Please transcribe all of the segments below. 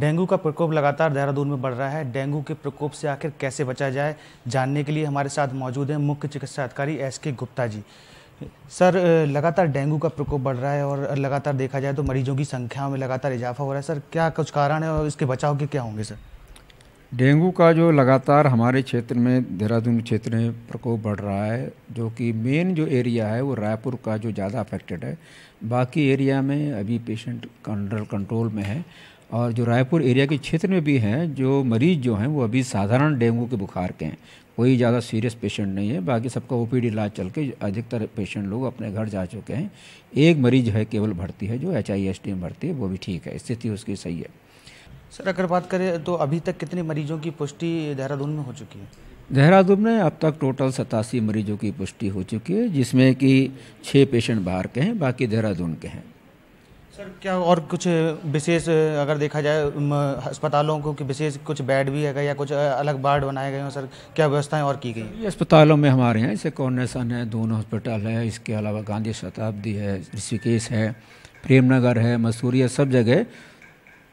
dengue का प्रकोप लगातार देहरादून में बढ़ रहा है डेंगू के प्रकोप से आखिर कैसे बचा जाए जानने के लिए हमारे साथ मौजूद हैं मुख्य चिकित्सा अधिकारी S K Gupta ji sir लगातार डेंगू का प्रकोप बढ़ रहा है और लगातार देखा जाए तो मरीजों की संख्या में लगातार इजाफा हो रहा है सर क्या कुछ कारण है और इसके बचाव के क्या होंगे सर डेंगू का जो लगातार हमारे क्षेत्र में देहरादून क्षेत्र में प्रकोप बढ़ रहा है जो कि मेन जो एरिया है वो रायपुर का जो ज़्यादा अफेक्टेड है बाकी एरिया में अभी पेशेंट अंडर कंट्रोल में है और जो रायपुर एरिया के क्षेत्र में भी हैं जो मरीज़ जो हैं वो अभी साधारण डेंगू के बुखार के हैं कोई ज़्यादा सीरियस पेशेंट नहीं है बाकी सबका ओपीडी इलाज चल के अधिकतर पेशेंट लोग अपने घर जा चुके हैं एक मरीज है केवल भर्ती है जो एच आई एस टी में भर्ती है वो भी ठीक है स्थिति उसकी सही है सर अगर बात करें तो अभी तक कितने मरीजों की पुष्टि देहरादून में हो चुकी है देहरादून में अब तक टोटल सतासी मरीजों की पुष्टि हो चुकी है जिसमें कि छः पेशेंट बाहर के हैं बाकी देहरादून के हैं सर क्या और कुछ विशेष अगर देखा जाए अस्पतालों को कि विशेष कुछ बेड भी है या कुछ अलग वार्ड बनाए गए हैं सर क्या व्यवस्थाएं और की गई ये अस्पतालों में हमारे हैं जैसे कॉर्नेसन है दोनों हॉस्पिटल है इसके अलावा गांधी शताब्दी है ऋषिकेश है प्रेमनगर है मसूरी सब जगह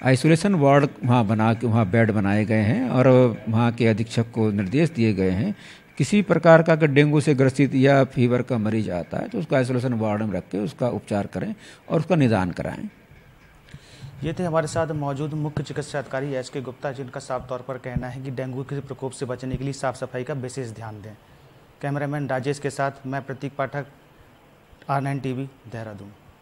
आइसोलेशन वार्ड वहाँ बना के वहाँ बेड बनाए गए हैं और वहाँ के अधीक्षक को निर्देश दिए गए हैं किसी प्रकार का अगर डेंगू से ग्रसित या फीवर का मरीज आता है तो उसका आइसोलेशन वार्ड में रख के उसका उपचार करें और उसका निदान कराएं ये थे हमारे साथ मौजूद मुख्य चिकित्सा अधिकारी एस के गुप्ता जिनका साफ तौर पर कहना है कि डेंगू के प्रकोप से बचने के लिए साफ सफाई का विशेष ध्यान दें कैमरामैन राजेश के साथ मैं Prateek Pathak R nine T Dehradun